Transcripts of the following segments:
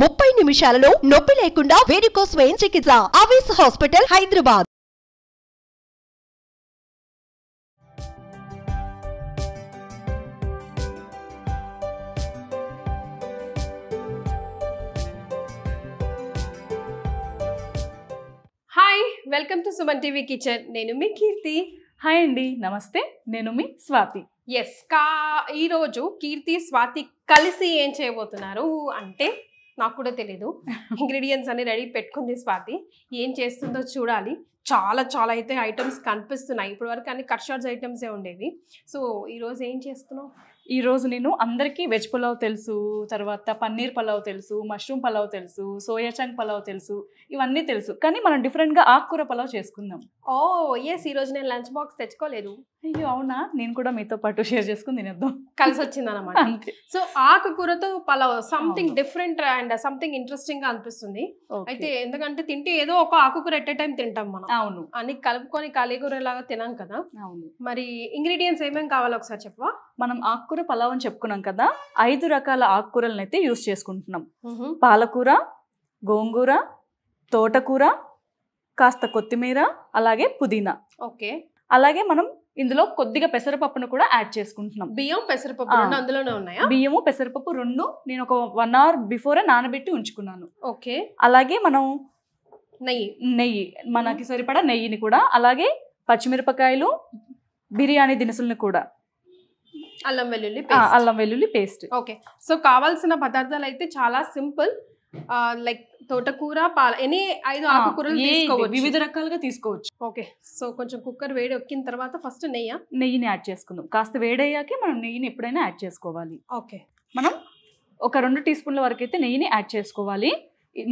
ముప్పై నిమిషాలలో నొప్పి లేకుండా వేరికోస్ వెయిన్ చికిత్స Avesh hospital Hyderabad hi welcome to Suman TV kitchen నేను మీ కీర్తి హాయ్ అండి నమస్తే నేను మీ స్వాతి ఎస్ కా ఈరోజు కీర్తి స్వాతి కలిసి ఏం చేయబోతున్నారు అంటే నాకు కూడా తెలీదు ఇంగ్రీడియంట్స్ అన్ని రెడీ పెట్టుకుంది స్వాతి ఏం చేస్తుందో చూడాలి చాలా చాలా అయితే ఐటమ్స్ కనిపిస్తున్నాయి ఇప్పటి వరకు అన్ని కట్ షార్ట్స్ ఐటమ్సే ఉండేవి సో ఈరోజు ఏం చేస్తున్నావు ఈరోజు నేను అందరికీ వెజ్ పులావ్ తెలుసు తర్వాత పన్నీర్ పలావ్ తెలుసు మష్రూమ్ పలావ్ తెలుసు చంగ్ పలావ్ తెలుసు ఇవన్నీ తెలుసు కానీ మనం డిఫరెంట్గా ఆకుకూర పలావ్ చేసుకుందాం ఓ oh, ఎస్ ఈరోజు నేను లంచ్ బాక్స్ తెచ్చుకోలేదు అయ్యో అవునా నేను కూడా మీతో పాటు షేర్ చేసుకుని తినేద్దాం కలిసి వచ్చింది అనమాట సో ఆకుకూరతో pulao something different and something interesting గా అనిపిస్తుంది అయితే ఎందుకంటే తింటే ఏదో ఒక ఆకుకూర ఎట్ టైం తింటాం మనం అవును అన్ని కలుపుకొని కాలీగూర లాగా తినాం కదా అవును మరి ఇంగ్రీడియంట్స్ ఏమేమి కావాలో ఒకసారి చెప్పవా మనం ఆకుకూర పలావ్ అని చెప్పుకున్నాం కదా ఐదు రకాల ఆకుకూరలను అయితే యూస్ చేసుకుంటున్నాం పాలకూర గోంగూర తోటకూర కాస్త కొత్తిమీర అలాగే పుదీనా ఓకే అలాగే మనం ఇందులో కొద్దిగా పెసరపప్పును కూడా యాడ్ చేసుకుంటున్నాం బియ్యం పెసరపప్పు రెండు అందులోనే ఉన్నాయా బియ్యము పెసరపప్పు రెండు నేను ఒక వన్ అవర్ బిఫోరే నానబెట్టి ఉంచుకున్నాను ఓకే అలాగే మనం నెయ్యి నెయ్యి మనకి సరిపడా నెయ్యిని కూడా అలాగే పచ్చిమిరపకాయలు బిర్యానీ దినుసులను కూడా అల్లం వెల్లుల్లి అల్లం వెల్లుల్లి పేస్ట్ ఓకే సో కావాల్సిన పదార్థాలు అయితే చాలా సింపుల్ లైక్ తోటకూర పాల ఎనీ ఐదు ఆకుకూరలు తీసుకోవచ్చు వివిధ రకాలుగా తీసుకోవచ్చు ఓకే సో కొంచెం కుక్కర్ వేడి ఒక్కిన తర్వాత ఫస్ట్ నెయ్యి నెయ్యిని యాడ్ చేసుకుందాం కాస్త వేడయ్యాకే మనం నెయ్యిని ఎప్పుడైనా యాడ్ చేసుకోవాలి ఓకే మనం ఒక రెండు టీ స్పూన్ల వరకు అయితే నెయ్యిని యాడ్ చేసుకోవాలి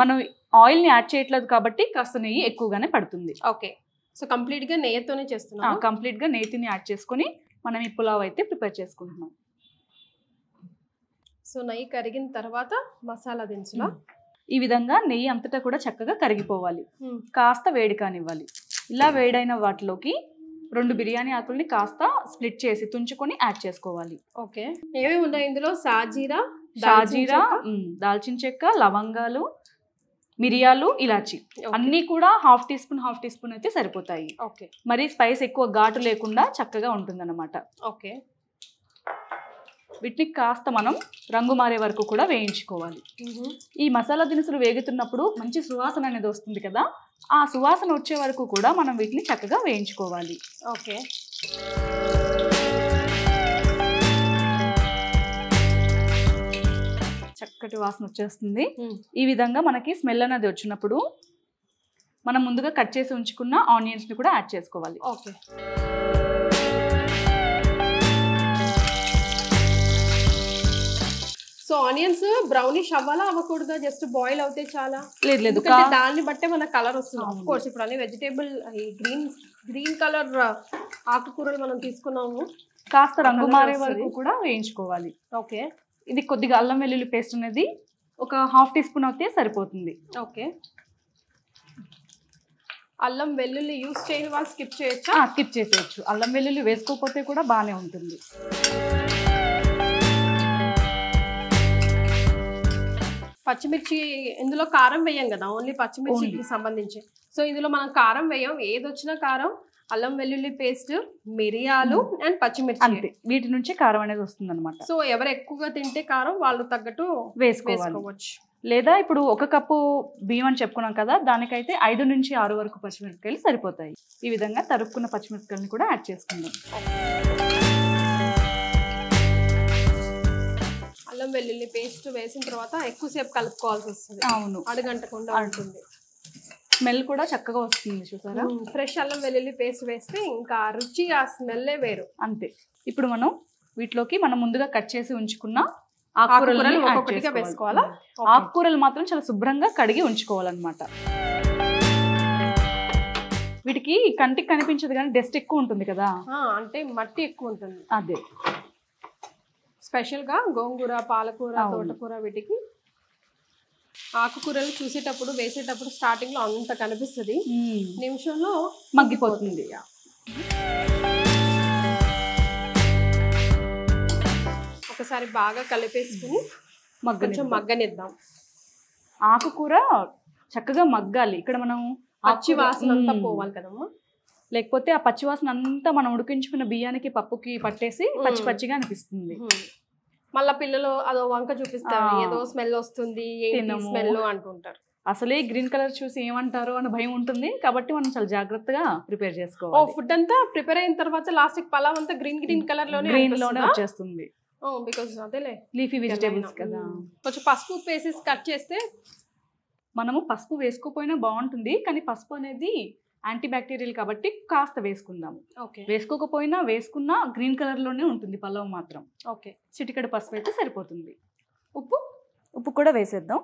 మనం ఆయిల్ ని యాడ్ చేయట్లేదు కాబట్టి కాస్త నెయ్యి ఎక్కువగానే పడుతుంది ఓకే సో కంప్లీట్ గా నెయ్యితోనే చేస్తున్నాం కంప్లీట్ గా నెయ్యిని యాడ్ చేసుకుని మనం ఈ పులావ్ అయితే ప్రిపేర్ చేసుకుంటున్నాం సో నెయ్యి కరిగిన తర్వాత మసాలా దించులా ఈ విధంగా నెయ్యి అంతటా కూడా చక్కగా కరిగిపోవాలి కాస్త వేడి కానివ్వాలి ఇలా వేడైన వాటిలోకి రెండు బిర్యానీ ఆకుల్ని కాస్త స్ప్లిట్ చేసి తుంచుకొని యాడ్ చేసుకోవాలి ఓకే ఏమేమి ఉన్నాయి ఇందులో సాజీరా సాజీరా దాల్చిన చెక్క లవంగాలు మిరియాలు ఇలాచి అన్నీ కూడా half teaspoon half teaspoon అయితే సరిపోతాయి ఓకే మరి స్పైస్ ఎక్కువ ఘాటు లేకుండా చక్కగా ఉంటుందన్నమాట ఓకే వీటిని కాస్త మనం రంగు మారే వరకు కూడా వేయించుకోవాలి ఈ మసాలా దినుసులు వేగుతున్నప్పుడు మంచి సువాసన అనేది వస్తుంది కదా ఆ సువాసన వచ్చే వరకు కూడా మనం వీటిని చక్కగా వేయించుకోవాలి ఓకే చక్కటి వాసన వచ్చేస్తుంది ఈ విధంగా మనకి స్మెల్ అనేది వచ్చినప్పుడు మనం ముందుగా కట్ చేసి ఉంచుకున్న ఆనియన్స్ని కూడా యాడ్ చేసుకోవాలి ఓకే సో ఆనియన్స్ బ్రౌనిష్ అవ్వాలా అవ్వకూడదా జస్ట్ బాయిల్ అవుతే చాలా లేదు లేదు దాన్ని బట్టే మన కలర్ వస్తుంది ఆఫ్ కోర్స్ ఇప్పుడు అన్ని వెజిటేబుల్ గ్రీన్ గ్రీన్ కలర్ ఆకుకూరలు మనం తీసుకున్నాము కాస్త రంగు మారే వరకు కూడా వేయించుకోవాలి ఓకే ఇది కొద్దిగా అల్లం వెల్లుల్లి పేస్ట్ అనేది ఒక హాఫ్ టీ స్పూన్ అయితే సరిపోతుంది ఓకే అల్లం వెల్లుల్లి యూస్ చేయని వాళ్ళు స్కిప్ చేయొచ్చు స్కిప్ చేసేయచ్చు అల్లం వెల్లుల్లి వేసుకోకపోతే కూడా బాగానే ఉంటుంది పచ్చిమిర్చి ఇందులో కారం వేయం కదా ఓన్లీ పచ్చిమిర్చికి సంబంధించి సో ఇందులో మనం కారం వేయం ఏదొచ్చినా కారం అల్లం వెల్లుల్లి పేస్ట్ మిరియాలు అండ్ పచ్చిమిర్చి వీటి నుంచి కారం అనేది వస్తుంది అనమాట సో ఎవరు ఎక్కువగా తింటే కారం వాళ్ళు తగ్గట్టు వేసుకోవచ్చు లేదా ఇప్పుడు ఒక కప్పు బియ్యం అని చెప్పుకున్నాం కదా దానికైతే ఐదు నుంచి ఆరు వరకు పచ్చిమిరపకాయలు సరిపోతాయి ఈ విధంగా తరుక్కున్న పచ్చిమిరపకాయలను కూడా యాడ్ చేసుకుందాం అల్లం వెల్లుల్లి పేస్ట్ వేసిన తర్వాత ఎక్కువసేపు కలుపుకోవాల్సి వస్తుంది అవును అడగంటకుండా ఉంటుంది స్మెల్ కూడా చక్కగా వస్తుంది చూసారా ఫ్రెష్ అల్లం వెల్లుల్లి పేస్ట్ వేస్తే ఇంకా రుచి ఆ స్మెల్లే వేరు అంతే ఇప్పుడు మనం వీటిలోకి మనం ముందుగా కట్ చేసి ఉంచుకున్న ఆకుకూరలు వేసుకోవాలా ఆకుకూరలు మాత్రం చాలా శుభ్రంగా కడిగి ఉంచుకోవాలన్నమాట వీటికి కంటికి కనిపించదు కానీ డస్ట్ ఎక్కువ ఉంటుంది కదా అంటే మట్టి ఎక్కువ ఉంటుంది అదే స్పెషల్గా గోంగూర పాలకూర తోటకూర వీటికి ఆకుకూరలు చూసేటప్పుడు వేసేటప్పుడు స్టార్టింగ్ లో అంత కనిపిస్తుంది నిమిషంలో మగ్గిపోతుంది ఒకసారి బాగా కలిపేసుకుని కొంచెం మగ్గనిద్దాం ఆకుకూర చక్కగా మగ్గాలి ఇక్కడ మనం పచ్చి వాసన అంతా పోవాలి కదమ్మా లేకపోతే ఆ పచ్చివాసన అంతా మనం ఉడికించుకున్న బియ్యానికి పప్పుకి పట్టేసి పచ్చి పచ్చిగా అనిపిస్తుంది మళ్ళీ పిల్లలు అదో వంక చూపిస్తారు ఏదో స్మెల్ వస్తుంది స్మెల్ అంటుంటారు అసలే గ్రీన్ కలర్ చూసి ఏమంటారు అని భయం ఉంటుంది కాబట్టి మనం చాలా జాగ్రత్తగా ప్రిపేర్ చేసుకోవాలి ఫుడ్ అంతా ప్రిపేర్ అయిన తర్వాత లాస్ట్ పలావ్ అంతా గ్రీన్ గ్రీన్ కలర్ లోనే గ్రీన్ లోనే వచ్చేస్తుంది లీఫీ వెజిటేబుల్స్ కదా mm. కొంచెం పసుపు పేసెస్ కట్ చేస్తే మనము పసుపు వేసుకోపోయినా బాగుంటుంది కానీ పసుపు అనేది యాంటీబ్యాక్టీరియల్ కాబట్టి కాస్త వేసుకుందాము వేసుకోకపోయినా వేసుకున్నా గ్రీన్ కలర్లోనే ఉంటుంది పల్లవ్ మాత్రం ఓకే చిటికడ పసుపు అయితే సరిపోతుంది ఉప్పు ఉప్పు కూడా వేసేద్దాం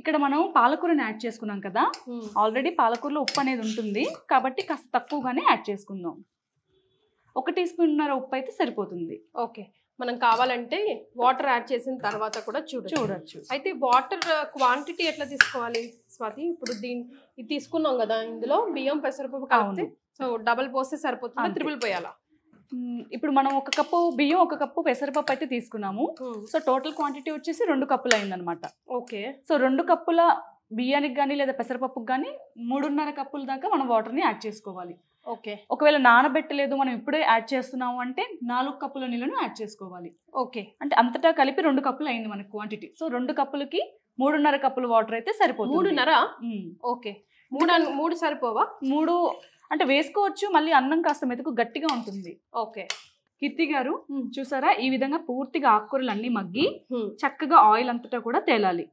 ఇక్కడ మనం పాలకూరని యాడ్ చేసుకున్నాం కదా ఆల్రెడీ పాలకూరలో ఉప్పు అనేది ఉంటుంది కాబట్టి కాస్త తక్కువగానే యాడ్ చేసుకుందాం ఒక టీ స్పూన్ ఉప్పు అయితే సరిపోతుంది ఓకే మనం కావాలంటే వాటర్ యాడ్ చేసిన తర్వాత కూడా చూడ చూడచ్చు అయితే వాటర్ క్వాంటిటీ ఎట్లా తీసుకోవాలి స్వాతి ఇప్పుడు దీని ఇది తీసుకున్నాం కదా ఇందులో బియ్యం పెసరపప్పు కావాలి సో డబల్ పోస్తే సరిపోతుంది త్రిబుల్ పోయాలా ఇప్పుడు మనం ఒక కప్పు బియ్యం ఒక కప్పు పెసరపప్పు అయితే తీసుకున్నాము సో టోటల్ క్వాంటిటీ వచ్చేసి రెండు కప్పులు అయిందనమాట ఓకే సో రెండు కప్పుల బియ్యానికి కానీ లేదా పెసరపప్పుకి కానీ మూడున్నర కప్పుల దాకా మనం వాటర్ని యాడ్ చేసుకోవాలి ఓకే ఒకవేళ నానబెట్టలేదు మనం ఇప్పుడే యాడ్ చేస్తున్నాము అంటే నాలుగు కప్పుల నీళ్ళను యాడ్ చేసుకోవాలి ఓకే అంటే అంతటా కలిపి రెండు కప్పులు అయింది మనకి క్వాంటిటీ సో రెండు కప్పులకి మూడున్నర కప్పులు వాటర్ అయితే సరిపోతుంది మూడున్నర ఓకే మూడు మూడు సరిపోవా మూడు అంటే వేసుకోవచ్చు మళ్ళీ అన్నం కాస్త మెతుకు గట్టిగా ఉంటుంది ఓకే కీర్తి గారు చూసారా ఈ విధంగా పూర్తిగా ఆకుకూరలు అన్ని మగ్గి చక్కగా ఆయిల్ అంతటా కూడా తేలాలి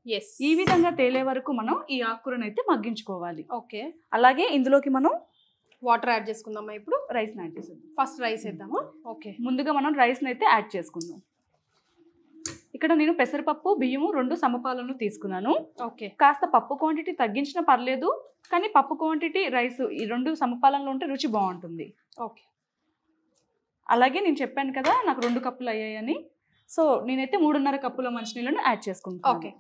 ఈ విధంగా తేలే వరకు మనం ఈ ఆకుకూరను అయితే మగ్గించుకోవాలి ఓకే అలాగే ఇందులోకి మనం వాటర్ యాడ్ చేసుకుందామా ఇప్పుడు రైస్ యాడ్ చేసేద్దాం ఫస్ట్ రైస్ వేద్దామా ఓకే ముందుగా మనం రైస్ని అయితే యాడ్ చేసుకుందాం ఇక్కడ నేను పెసరపప్పు బియ్యము రెండు సమపాలను తీసుకున్నాను ఓకే కాస్త పప్పు క్వాంటిటీ తగ్గించినా పర్లేదు కానీ పప్పు క్వాంటిటీ రైస్ ఈ రెండు సమపాలంలో ఉంటే రుచి బాగుంటుంది ఓకే అలాగే నేను చెప్పాను కదా నాకు రెండు కప్పులు అయ్యాయని సో నేనైతే మూడున్నర కప్పుల మంచినీళ్ళను యాడ్ చేసుకుంటాను ఓకే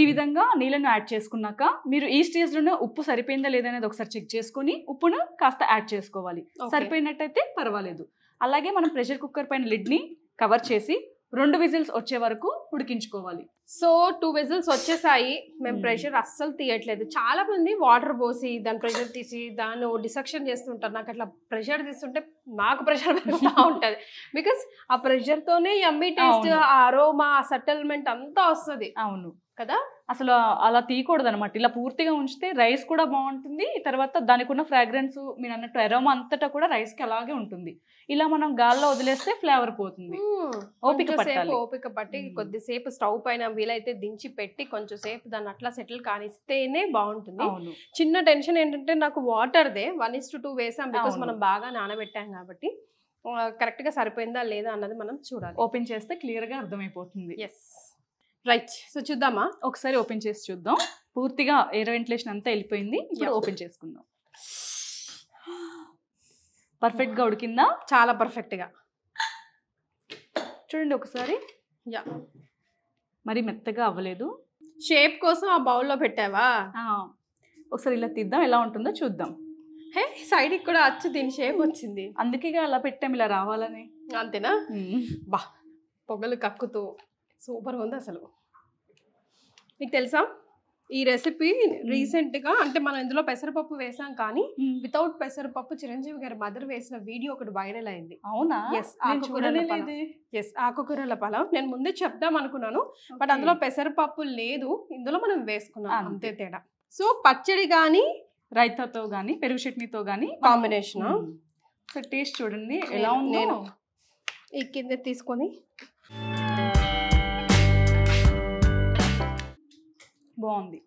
ఈ విధంగా నీళ్ళను యాడ్ చేసుకున్నాక మీరు ఈ స్టేజ్లోనే ఉప్పు సరిపోయిందా లేదనేది ఒకసారి చెక్ చేసుకుని ఉప్పును కాస్త యాడ్ చేసుకోవాలి సరిపోయినట్టయితే పర్వాలేదు అలాగే మనం ప్రెషర్ కుక్కర్ పైన లిడ్ని కవర్ చేసి రెండు విజిల్స్ వచ్చే వరకు ఉడికించుకోవాలి సో టూ విజిల్స్ వచ్చేసాయి మేము ప్రెషర్ hmm. అస్సలు తీయట్లేదు చాలా మంది వాటర్ పోసి దాని ప్రెషర్ తీసి దాన్ని డిసక్షన్ చేస్తుంటారు నాకు అట్లా ప్రెషర్ తీస్తుంటే నాకు ప్రెషర్ పెరుగుతూ ఉంటుంది బికాస్ ఆ ప్రెషర్తోనే ఎంబీ టేస్ట్ ఆ అరోమా ఆ సెటిల్మెంట్ అంతా వస్తుంది అవును కదా అసలు అలా తీయకూడదు అనమాట ఇలా పూర్తిగా ఉంచితే రైస్ కూడా బాగుంటుంది తర్వాత దానికి ఉన్న ఫ్రాగ్రెన్స్ మీరు అన్నట్టు ఎరోమా అంతటా కూడా రైస్ కి అలాగే ఉంటుంది ఇలా మనం గాల్లో వదిలేస్తే ఫ్లేవర్ పోతుంది hmm. ఓపిక ఓపిక పట్టి hmm. కొద్దిసేపు సేపు స్టవ్ పైన వీలైతే దించి పెట్టి కొంచెం సేపు దాన్ని అట్లా సెటిల్ కానిస్తేనే బాగుంటుంది చిన్న టెన్షన్ ఏంటంటే నాకు వాటర్దే వన్ ఇస్ టు టూ వేసాం బికాస్ మనం బాగా నానబెట్టాం కాబట్టి కరెక్ట్ గా సరిపోయిందా లేదా అన్నది మనం చూడాలి ఓపెన్ చేస్తే క్లియర్ గా అర్థమైపోతుంది ఎస్ రైట్ సో చూద్దామా ఒకసారి ఓపెన్ చేసి చూద్దాం పూర్తిగా ఎయిర్ వెంటిలేషన్ అంతా వెళ్ళిపోయింది ఇప్పుడు ఓపెన్ చేసుకుందాం పర్ఫెక్ట్గా ఉడికిందా చాలా పర్ఫెక్ట్గా చూడండి ఒకసారి యా మరి మెత్తగా అవ్వలేదు షేప్ కోసం ఆ బౌల్లో పెట్టావా ఒకసారి ఇలా తీద్దాం ఎలా ఉంటుందో చూద్దాం హే సైడ్కి కూడా అచ్చు దీని షేప్ వచ్చింది అందుకే అలా పెట్టాం ఇలా రావాలని అంతేనా బా పొగలు కక్కుతూ సూపర్ ఉంది అసలు మీకు తెలుసా ఈ రెసిపీ రీసెంట్ గా అంటే మనం ఇందులో పెసరపప్పు వేసాం కానీ వితౌట్ పెసరపప్పు చిరంజీవి గారి మదర్ వేసిన వీడియో ఒకటి వైరల్ అయింది అవునా ఎస్ ఆకుకూరల ఎస్ ఆకుకూరల నేను ముందే చెప్దాం అనుకున్నాను బట్ అందులో పెసరపప్పు లేదు ఇందులో మనం వేసుకున్నాం అంతే తేడా సో పచ్చడి కానీ రైతాతో కానీ పెరుగు చట్నీతో కానీ కాంబినేషన్ సో టేస్ట్ చూడండి ఎలా ఉంది నేను ఈ కింద తీసుకొని బాగుంది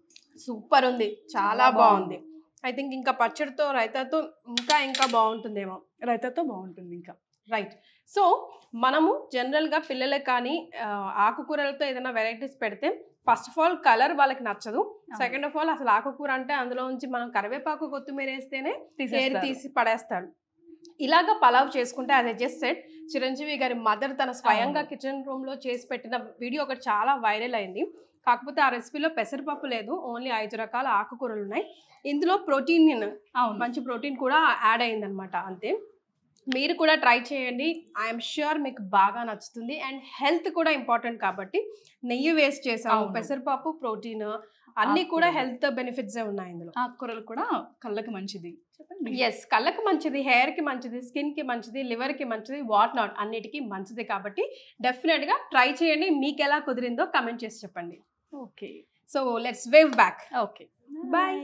సూపర్ ఉంది చాలా బాగుంది ఐ థింక్ ఇంకా పచ్చడితో రైతాతో ఇంకా ఇంకా బాగుంటుందేమో రైతాతో బాగుంటుంది ఇంకా రైట్ సో మనము జనరల్గా పిల్లలకు కానీ ఆకుకూరలతో ఏదైనా వెరైటీస్ పెడితే ఫస్ట్ ఆఫ్ ఆల్ కలర్ వాళ్ళకి నచ్చదు సెకండ్ ఆఫ్ ఆల్ అసలు ఆకుకూర అంటే అందులో నుంచి మనం కరివేపాకు కొత్తిమీర వేస్తేనే తీసేరు తీసి పడేస్తాడు ఇలాగ పలావ్ చేసుకుంటే అది జస్ట్ సెట్ చిరంజీవి గారి మదర్ తన స్వయంగా కిచెన్ రూమ్లో చేసి పెట్టిన వీడియో ఒకటి చాలా వైరల్ అయింది కాకపోతే ఆ రెసిపీలో పెసరపప్పు లేదు ఓన్లీ ఐదు రకాల ఆకుకూరలు ఉన్నాయి ఇందులో ప్రోటీన్ మంచి ప్రోటీన్ కూడా యాడ్ అయిందనమాట అంతే మీరు కూడా ట్రై చేయండి ఐఎమ్ ష్యూర్ మీకు బాగా నచ్చుతుంది అండ్ హెల్త్ కూడా ఇంపార్టెంట్ కాబట్టి నెయ్యి వేస్ట్ చేసాము పెసరపప్పు ప్రోటీన్ అన్ని కూడా హెల్త్ బెనిఫిట్స్ ఉన్నాయి ఇందులో ఆకుకూరలు కూడా కళ్ళకి మంచిది ఎస్ కళ్ళకి మంచిది హెయిర్ కి మంచిది స్కిన్ కి మంచిది లివర్ కి మంచిది వాట్ నాట్ అన్నిటికీ మంచిది కాబట్టి డెఫినెట్ గా ట్రై చేయండి మీకు ఎలా కుదిరిందో కమెంట్ చేసి చెప్పండి okay so let's wave back okay bye